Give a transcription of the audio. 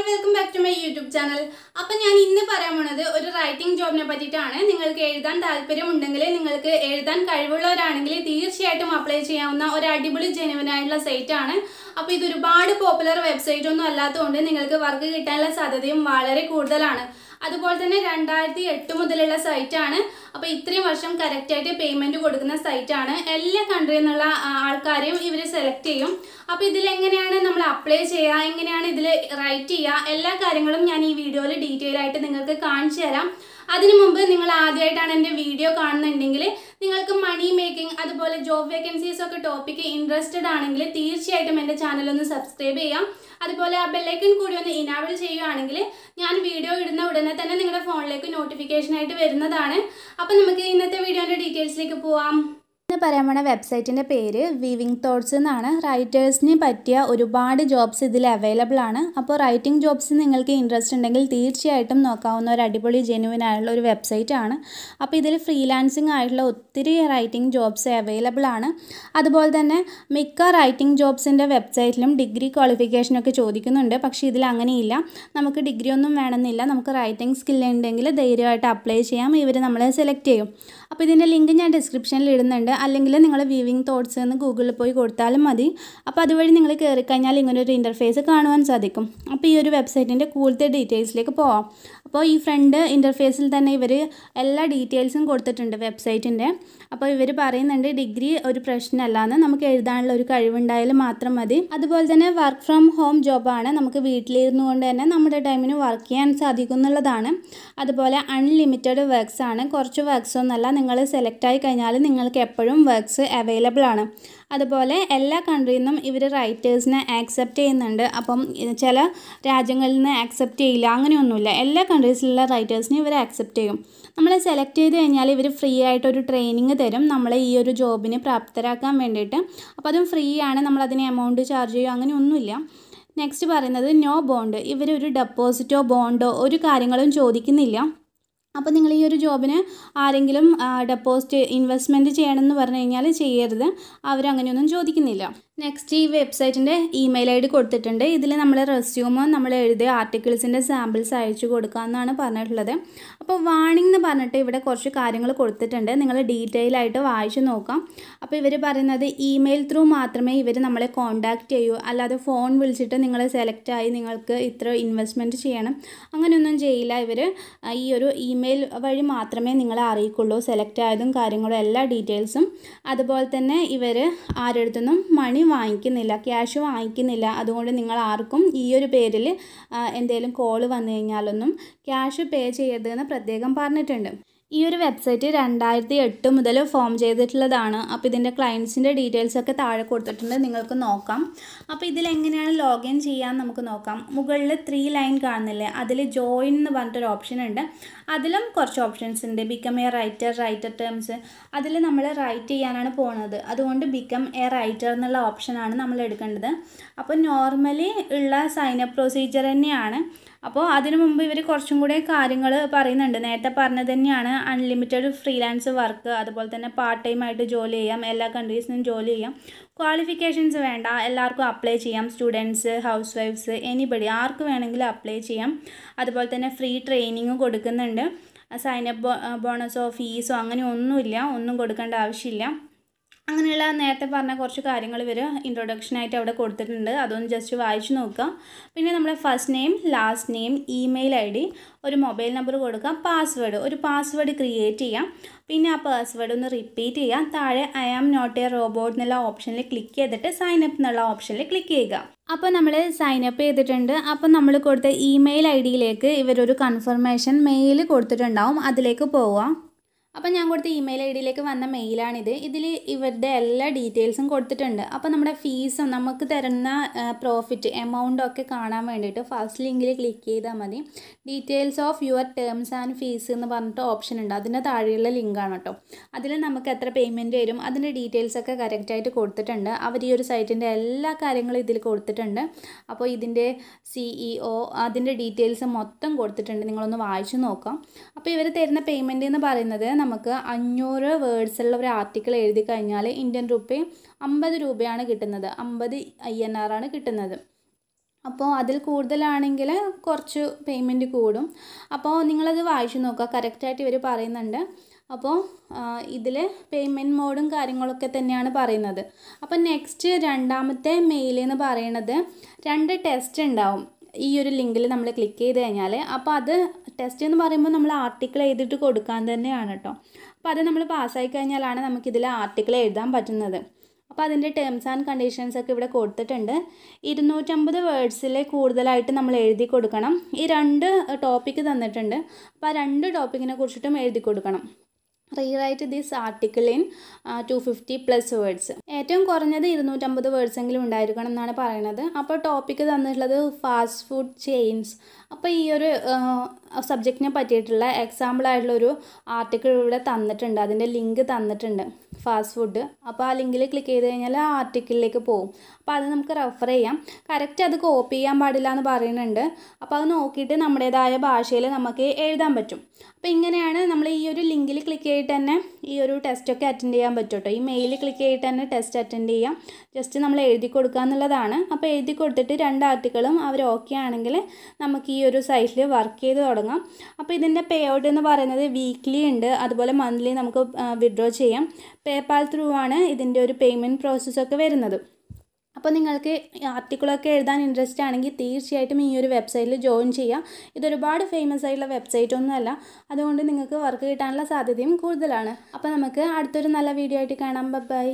hi welcome back to my YouTube channel അപ്പം ഞാൻ ഇന്ന് പറയാൻ പോണത് ഒരു റൈറ്റിംഗ് ജോബിനെ പറ്റിയിട്ടാണ് നിങ്ങൾക്ക് എഴുതാൻ താല്പര്യമുണ്ടെങ്കിൽ നിങ്ങൾക്ക് എഴുതാൻ കഴിവുള്ളവരാണെങ്കിൽ തീർച്ചയായിട്ടും അപ്ലൈ ചെയ്യാവുന്ന ഒരു അടിപൊളി ജെനുവനായിട്ടുള്ള സൈറ്റ് ആണ് അപ്പോൾ ഇതൊരുപാട് പോപ്പുലർ വെബ്സൈറ്റ് ഒന്നും അല്ലാത്തതുകൊണ്ട് നിങ്ങൾക്ക് വർക്ക് കിട്ടാനുള്ള സാധ്യതയും വളരെ കൂടുതലാണ് അതുപോലെ തന്നെ രണ്ടായിരത്തി എട്ട് മുതലുള്ള സൈറ്റാണ് അപ്പോൾ ഇത്രയും വർഷം കറക്റ്റായിട്ട് പേയ്മെന്റ് കൊടുക്കുന്ന സൈറ്റാണ് എല്ലാ കൺട്രിയിൽ നിന്നുള്ള ആൾക്കാരെയും ഇവർ സെലക്ട് ചെയ്യും അപ്പോൾ എങ്ങനെയാണ് നമ്മൾ അപ്ലൈ ചെയ്യുക എങ്ങനെയാണ് ഇതിൽ റൈറ്റ് ചെയ്യുക എല്ലാ കാര്യങ്ങളും ഞാൻ ഈ വീഡിയോയിൽ ഡീറ്റെയിൽ ആയിട്ട് നിങ്ങൾക്ക് കാണിച്ചു തരാം അതിനു മുമ്പ് നിങ്ങൾ ആദ്യമായിട്ടാണ് എൻ്റെ വീഡിയോ കാണുന്നുണ്ടെങ്കിൽ നിങ്ങൾക്ക് മണി മേക്കിംഗ് അതുപോലെ ജോബ് വേക്കൻസീസ് ഒക്കെ ടോപ്പിക്ക് ഇൻട്രസ്റ്റഡ് ആണെങ്കിൽ തീർച്ചയായിട്ടും എൻ്റെ ചാനൽ ഒന്ന് സബ്സ്ക്രൈബ് ചെയ്യാം അതുപോലെ ആ ബെല്ലൈക്കൺ കൂടി ഒന്ന് ഇനാബിൾ ചെയ്യുകയാണെങ്കിൽ ഞാൻ വീഡിയോ ഇടുന്ന ഉടനെ തന്നെ നിങ്ങളുടെ ഫോണിലേക്ക് നോട്ടിഫിക്കേഷനായിട്ട് വരുന്നതാണ് അപ്പോൾ നമുക്ക് ഇന്നത്തെ വീഡിയോൻ്റെ ഡീറ്റെയിൽസിലേക്ക് പോവാം ഇന്ന് പറയാൻ പോണ വെബ്സൈറ്റിൻ്റെ പേര് വിവിങ് തോട്ട്സ് എന്നാണ് റൈറ്റേഴ്സിനെ പറ്റിയ ഒരുപാട് ജോബ്സ് ഇതിൽ അവൈലബിൾ ആണ് അപ്പോൾ റൈറ്റിംഗ് ജോബ്സ് നിങ്ങൾക്ക് ഇൻട്രസ്റ്റ് ഉണ്ടെങ്കിൽ തീർച്ചയായിട്ടും നോക്കാവുന്ന ഒരു അടിപൊളി ജെനുവിൻ ആയിട്ടുള്ള ഒരു വെബ്സൈറ്റ് ആണ് അപ്പോൾ ഇതിൽ ഫ്രീലാൻസിങ് ആയിട്ടുള്ള ഒത്തിരി റൈറ്റിംഗ് ജോബ്സ് അവൈലബിൾ ആണ് അതുപോലെ തന്നെ മിക്ക റൈറ്റിംഗ് ജോബ്സിൻ്റെ വെബ്സൈറ്റിലും ഡിഗ്രി ക്വാളിഫിക്കേഷനൊക്കെ ചോദിക്കുന്നുണ്ട് പക്ഷേ ഇതിൽ അങ്ങനെയില്ല നമുക്ക് ഡിഗ്രി ഒന്നും വേണമെന്നില്ല നമുക്ക് റൈറ്റിംഗ് സ്കില്ല് ഉണ്ടെങ്കിൽ ധൈര്യമായിട്ട് അപ്ലൈ ചെയ്യാം ഇവർ നമ്മളെ സെലക്ട് ചെയ്യും അപ്പോൾ ഇതിൻ്റെ ലിങ്ക് ഞാൻ ഡിസ്ക്രിപ്ഷനിൽ ഇടുന്നുണ്ട് അല്ലെങ്കിൽ നിങ്ങൾ വീവിങ് തോട്ട്സ് എന്ന് ഗൂഗിളിൽ പോയി കൊടുത്താലും മതി അപ്പോൾ അതുവഴി നിങ്ങൾ കയറിക്കഴിഞ്ഞാൽ കഴിഞ്ഞാൽ ഇങ്ങനൊരു ഇൻ്റർഫേസ് കാണുവാൻ സാധിക്കും അപ്പോൾ ഈ ഒരു വെബ്സൈറ്റിൻ്റെ കൂടുതൽ ഡീറ്റെയിൽസിലേക്ക് പോവാം അപ്പോൾ ഈ ഫ്രണ്ട് ഇൻ്റർഫേസിൽ തന്നെ ഇവർ എല്ലാ ഡീറ്റെയിൽസും കൊടുത്തിട്ടുണ്ട് വെബ്സൈറ്റിൻ്റെ അപ്പോൾ ഇവർ പറയുന്നുണ്ട് ഡിഗ്രി ഒരു എന്ന് നമുക്ക് എഴുതാനുള്ള ഒരു കഴിവുണ്ടായാലും മാത്രം മതി അതുപോലെ തന്നെ വർക്ക് ഫ്രം ഹോം ജോബാണ് നമുക്ക് വീട്ടിലിരുന്നു കൊണ്ട് തന്നെ നമ്മുടെ ടൈമിന് വർക്ക് ചെയ്യാൻ സാധിക്കും എന്നുള്ളതാണ് അതുപോലെ അൺലിമിറ്റഡ് വർക്ക്സ് ആണ് കുറച്ച് വർക്ക്സ് ഒന്നല്ല നിങ്ങൾ സെലക്ട് ആയി കഴിഞ്ഞാൽ നിങ്ങൾക്ക് എപ്പോഴും വർക്ക്സ് അവൈലബിൾ ആണ് അതുപോലെ എല്ലാ കൺട്രിയിൽ നിന്നും ഇവർ റൈറ്റേഴ്സിനെ ആക്സെപ്റ്റ് ചെയ്യുന്നുണ്ട് അപ്പം ചില രാജ്യങ്ങളിൽ നിന്ന് ആക്സെപ്റ്റ് ചെയ്യില്ല അങ്ങനെയൊന്നുമില്ല എല്ലാ കൺട്രീസിലുള്ള റൈറ്റേഴ്സിനെ ഇവർ ആക്സെപ്റ്റ് ചെയ്യും നമ്മളെ സെലക്ട് ചെയ്ത് കഴിഞ്ഞാൽ ഇവർ ഫ്രീ ആയിട്ടൊരു ട്രെയിനിങ് തരും നമ്മളെ ഈ ഒരു ജോബിന് പ്രാപ്തരാക്കാൻ വേണ്ടിയിട്ട് അപ്പോൾ അതും ഫ്രീ ആണ് നമ്മളതിന് എമൗണ്ട് ചാർജ് ചെയ്യുക അങ്ങനെയൊന്നുമില്ല നെക്സ്റ്റ് പറയുന്നത് നോ ബോണ്ട് ഇവരൊരു ഡെപ്പോസിറ്റോ ബോണ്ടോ ഒരു കാര്യങ്ങളും ചോദിക്കുന്നില്ല അപ്പോൾ നിങ്ങൾ ഈ ഒരു ജോബിന് ആരെങ്കിലും ഡെപ്പോസിറ്റ് ഇൻവെസ്റ്റ്മെൻറ്റ് ചെയ്യണമെന്ന് പറഞ്ഞു കഴിഞ്ഞാൽ ചെയ്യരുത് അവരങ്ങനെയൊന്നും ചോദിക്കുന്നില്ല നെക്സ്റ്റ് ഈ വെബ്സൈറ്റിൻ്റെ ഇമെയിൽ ഐ ഡി കൊടുത്തിട്ടുണ്ട് ഇതിൽ നമ്മൾ റെസ്യൂമോ നമ്മൾ എഴുതിയ ആർട്ടിക്കിൾസിൻ്റെ സാമ്പിൾസ് അയച്ചു എന്നാണ് പറഞ്ഞിട്ടുള്ളത് അപ്പോൾ വാണിംഗ് എന്ന് പറഞ്ഞിട്ട് ഇവിടെ കുറച്ച് കാര്യങ്ങൾ കൊടുത്തിട്ടുണ്ട് നിങ്ങൾ ഡീറ്റെയിൽ ആയിട്ട് വായിച്ചു നോക്കാം അപ്പോൾ ഇവർ പറയുന്നത് ഇമെയിൽ ത്രൂ മാത്രമേ ഇവർ നമ്മളെ കോൺടാക്റ്റ് ചെയ്യൂ അല്ലാതെ ഫോൺ വിളിച്ചിട്ട് നിങ്ങൾ സെലക്ട് ആയി നിങ്ങൾക്ക് ഇത്ര ഇൻവെസ്റ്റ്മെൻറ്റ് ചെയ്യണം അങ്ങനെയൊന്നും ചെയ്യില്ല ഇവർ ഈ ഒരു ഇമെയിൽ വഴി മാത്രമേ നിങ്ങളെ അറിയിക്കുള്ളൂ സെലക്ട് ആയതും കാര്യങ്ങളും എല്ലാ ഡീറ്റെയിൽസും അതുപോലെ തന്നെ ഇവർ ആരെടുത്തൊന്നും മണി വാങ്ങിക്കുന്നില്ല ക്യാഷ് വാങ്ങിക്കുന്നില്ല അതുകൊണ്ട് നിങ്ങൾ ആർക്കും ഈ ഒരു പേരിൽ എന്തെങ്കിലും കോൾ വന്നു കഴിഞ്ഞാലൊന്നും ക്യാഷ് പേ ചെയ്യരുതെന്ന് പ്രത്യേകം പറഞ്ഞിട്ടുണ്ട് ഈ ഒരു വെബ്സൈറ്റ് രണ്ടായിരത്തി എട്ട് മുതൽ ഫോം ചെയ്തിട്ടുള്ളതാണ് അപ്പോൾ ഇതിൻ്റെ ക്ലയൻസിൻ്റെ ഡീറ്റെയിൽസ് ഒക്കെ താഴെ കൊടുത്തിട്ടുണ്ട് നിങ്ങൾക്ക് നോക്കാം അപ്പോൾ എങ്ങനെയാണ് ലോഗിൻ ചെയ്യാൻ നമുക്ക് നോക്കാം മുകളിൽ ത്രീ ലൈൻ കാണുന്നില്ലേ അതിൽ ജോയിൻ എന്ന് പറഞ്ഞിട്ടൊരു ഓപ്ഷൻ ഉണ്ട് അതിലും കുറച്ച് ഓപ്ഷൻസ് ഉണ്ട് become a writer writer terms അതിൽ നമ്മൾ റൈറ്റ് ചെയ്യാനാണ് പോകുന്നത് അതുകൊണ്ട് ബിക്കം എ റൈറ്റർ എന്നുള്ള ഓപ്ഷനാണ് നമ്മൾ എടുക്കേണ്ടത് അപ്പോൾ നോർമലി ഉള്ള സൈനപ്പ് പ്രൊസീജിയർ തന്നെയാണ് അപ്പോൾ അതിനു മുമ്പ് ഇവർ കുറച്ചും കൂടെ കാര്യങ്ങൾ പറയുന്നുണ്ട് നേരത്തെ പറഞ്ഞത് തന്നെയാണ് അൺലിമിറ്റഡ് ഫ്രീലാൻസ് വർക്ക് അതുപോലെ തന്നെ പാർട്ട് ടൈം ആയിട്ട് ജോലി ചെയ്യാം എല്ലാ കൺട്രീസിനും ജോലി ചെയ്യാം ക്വാളിഫിക്കേഷൻസ് വേണ്ട എല്ലാവർക്കും അപ്ലൈ ചെയ്യാം സ്റ്റുഡൻസ് ഹൗസ് വൈഫ്സ് എനിബഡി ആർക്ക് വേണമെങ്കിലും അപ്ലൈ ചെയ്യാം അതുപോലെ തന്നെ ഫ്രീ ട്രെയിനിങ് കൊടുക്കുന്നുണ്ട് സൈനപ്പ് ബോണസോ ഫീസോ അങ്ങനെ ഒന്നുമില്ല ഒന്നും കൊടുക്കേണ്ട ആവശ്യമില്ല അങ്ങനെയുള്ള നേരത്തെ പറഞ്ഞ കുറച്ച് കാര്യങ്ങൾ ഇവർ ഇൻട്രൊഡക്ഷനായിട്ട് അവിടെ കൊടുത്തിട്ടുണ്ട് അതൊന്ന് ജസ്റ്റ് വായിച്ചു നോക്കാം പിന്നെ നമ്മുടെ first name last name email I D ഒരു മൊബൈൽ നമ്പർ കൊടുക്കാം പാസ്വേഡ് ഒരു പാസ്വേഡ് ക്രിയേറ്റ് ചെയ്യാം പിന്നെ ആ പാസ്വേഡ് ഒന്ന് റിപ്പീറ്റ് ചെയ്യാം താഴെ I am not a robot എന്നുള്ള ഓപ്ഷനിൽ ക്ലിക്ക് ചെയ്തിട്ട് സൈൻ അപ്പ് എന്നുള്ള ഓപ്ഷനിൽ ക്ലിക്ക് ചെയ്യുക അപ്പോൾ നമ്മൾ സൈൻ അപ്പ് ചെയ്തിട്ടുണ്ട് അപ്പോൾ നമ്മൾ കൊടുത്ത ഇമെയിൽ ഐ ഡിയിലേക്ക് ഇവരൊരു കൺഫർമേഷൻ മെയിൽ കൊടുത്തിട്ടുണ്ടാവും അതിലേക്ക് പോവുക അപ്പോൾ ഞാൻ കൊടുത്ത ഇമെയിൽ ഐ ഡിയിലേക്ക് വന്ന മെയിലാണിത് ഇതിൽ ഇവരുടെ എല്ലാ ഡീറ്റെയിൽസും കൊടുത്തിട്ടുണ്ട് അപ്പോൾ നമ്മുടെ ഫീസും നമുക്ക് തരുന്ന പ്രോഫിറ്റ് എമൗണ്ടൊക്കെ ഒക്കെ കാണാൻ വേണ്ടിയിട്ട് ഫസ്റ്റ് ലിങ്കിൽ ക്ലിക്ക് ചെയ്താൽ മതി details of your terms and fees എന്ന് പറഞ്ഞിട്ട് ഓപ്ഷൻ ഉണ്ട് അതിൻ്റെ താഴെയുള്ള ലിങ്കാണ് കേട്ടോ അതിൽ നമുക്ക് എത്ര പേയ്മെൻറ്റ് വരും അതിൻ്റെ ഡീറ്റെയിൽസ് ഒക്കെ കറക്റ്റായിട്ട് കൊടുത്തിട്ടുണ്ട് അവർ ഈ ഒരു സൈറ്റിൻ്റെ എല്ലാ കാര്യങ്ങളും ഇതിൽ കൊടുത്തിട്ടുണ്ട് അപ്പോൾ ഇതിൻ്റെ സിഇഒ e അതിൻ്റെ ഡീറ്റെയിൽസ് മൊത്തം കൊടുത്തിട്ടുണ്ട് നിങ്ങളൊന്ന് വായിച്ചു നോക്കാം അപ്പോൾ ഇവർ തരുന്ന പേയ്മെൻറ്റ് എന്ന് പറയുന്നത് നമുക്ക് അഞ്ഞൂറ് വേർഡ്സുള്ള ഒരു ആർട്ടിക്കിൾ എഴുതി കഴിഞ്ഞാൽ ഇന്ത്യൻ റുപ്പി അമ്പത് രൂപയാണ് കിട്ടുന്നത് അമ്പത് ഐ എൻ ആർ ആണ് കിട്ടുന്നത് അപ്പോൾ അതിൽ കൂടുതലാണെങ്കിൽ കുറച്ച് പേയ്മെൻറ്റ് കൂടും അപ്പോൾ നിങ്ങളത് വായിച്ചു നോക്കുക കറക്റ്റായിട്ട് ഇവർ പറയുന്നുണ്ട് അപ്പോൾ ഇതിൽ പേയ്മെൻറ്റ് മോഡും കാര്യങ്ങളൊക്കെ തന്നെയാണ് പറയുന്നത് അപ്പോൾ നെക്സ്റ്റ് രണ്ടാമത്തെ മെയിൽ എന്ന് പറയുന്നത് രണ്ട് ടെസ്റ്റ് ഉണ്ടാവും ഈ ഒരു ലിങ്കിൽ നമ്മൾ ക്ലിക്ക് ചെയ്ത് കഴിഞ്ഞാൽ അപ്പോൾ അത് ടെസ്റ്റ് എന്ന് പറയുമ്പോൾ നമ്മൾ ആർട്ടിക്കിൾ എഴുതിയിട്ട് കൊടുക്കാൻ തന്നെയാണ് കേട്ടോ അപ്പോൾ അത് നമ്മൾ പാസ്സായി കഴിഞ്ഞാലാണ് നമുക്കിതിൽ ആർട്ടിക്കിൾ എഴുതാൻ പറ്റുന്നത് അപ്പോൾ അതിൻ്റെ ടേംസ് ആൻഡ് കണ്ടീഷൻസ് ഒക്കെ ഇവിടെ കൊടുത്തിട്ടുണ്ട് ഇരുന്നൂറ്റമ്പത് വേർഡ്സിൽ കൂടുതലായിട്ട് നമ്മൾ എഴുതി കൊടുക്കണം ഈ രണ്ട് ടോപ്പിക്ക് തന്നിട്ടുണ്ട് അപ്പോൾ ആ രണ്ട് ടോപ്പിക്കിനെ കുറിച്ചിട്ടും എഴുതി കൊടുക്കണം rewrite this article in two fifty plus words ഏറ്റവും കുറഞ്ഞത് ഇരുന്നൂറ്റമ്പത് വേർഡ്സ് എങ്കിലും ഉണ്ടായിരിക്കണം എന്നാണ് പറയുന്നത് അപ്പോൾ ടോപ്പിക്ക് തന്നിട്ടുള്ളത് ഫാസ്റ്റ് ഫുഡ് ചെയിൻസ് അപ്പോൾ ഈ ഒരു സബ്ജക്റ്റിനെ uh, പറ്റിയിട്ടുള്ള എക്സാമ്പിൾ എക്സാമ്പിളായിട്ടുള്ളൊരു ആർട്ടിക്കിൾ ഇവിടെ തന്നിട്ടുണ്ട് അതിൻ്റെ ലിങ്ക് തന്നിട്ടുണ്ട് ഫാസ്റ്റ് ഫുഡ് അപ്പോൾ ആ ലിങ്കിൽ ക്ലിക്ക് ചെയ്ത് കഴിഞ്ഞാൽ ആ ആർട്ടിക്കിളിലേക്ക് പോകും അപ്പോൾ അത് നമുക്ക് റെഫർ ചെയ്യാം കറക്റ്റ് അത് കോപ്പി ചെയ്യാൻ പാടില്ല എന്ന് പറയുന്നുണ്ട് അപ്പോൾ അത് നോക്കിയിട്ട് നമ്മുടേതായ ഭാഷയിൽ നമുക്ക് എഴുതാൻ പറ്റും അപ്പോൾ ഇങ്ങനെയാണ് നമ്മൾ ഈ ഒരു ലിങ്കിൽ ക്ലിക്ക് ചെയ്തിട്ട് തന്നെ ഈ ഒരു ടെസ്റ്റൊക്കെ അറ്റൻഡ് ചെയ്യാൻ പറ്റുമോ ഈ മെയിൽ ക്ലിക്ക് ചെയ്തിട്ട് തന്നെ ടെസ്റ്റ് അറ്റൻഡ് ചെയ്യാം ജസ്റ്റ് നമ്മൾ എഴുതി കൊടുക്കുക എന്നുള്ളതാണ് അപ്പോൾ എഴുതി കൊടുത്തിട്ട് രണ്ട് ആർട്ടിക്കിളും അവർ ഓക്കെ ആണെങ്കിൽ നമുക്ക് ഈ ഒരു സൈറ്റിൽ വർക്ക് ചെയ്ത് തുടങ്ങാം അപ്പോൾ ഇതിൻ്റെ പേ ഔട്ട് എന്ന് പറയുന്നത് വീക്ക്ലി ഉണ്ട് അതുപോലെ മന്ത്ലി നമുക്ക് വിഡ്രോ ചെയ്യാം പേപ്പാൾ ത്രൂ ആണ് ഇതിൻ്റെ ഒരു പേയ്മെൻറ്റ് പ്രോസസ്സൊക്കെ വരുന്നത് അപ്പോൾ നിങ്ങൾക്ക് ആർട്ടിക്കിളൊക്കെ എഴുതാൻ ഇൻട്രസ്റ്റ് ആണെങ്കിൽ തീർച്ചയായിട്ടും ഈ ഒരു വെബ്സൈറ്റിൽ ജോയിൻ ചെയ്യാം ഇതൊരുപാട് ഫേമസ് ആയിട്ടുള്ള വെബ്സൈറ്റ് ഒന്നുമല്ല അതുകൊണ്ട് നിങ്ങൾക്ക് വർക്ക് കിട്ടാനുള്ള സാധ്യതയും കൂടുതലാണ് അപ്പോൾ നമുക്ക് അടുത്തൊരു നല്ല വീഡിയോ ആയിട്ട് കാണാം ബൈ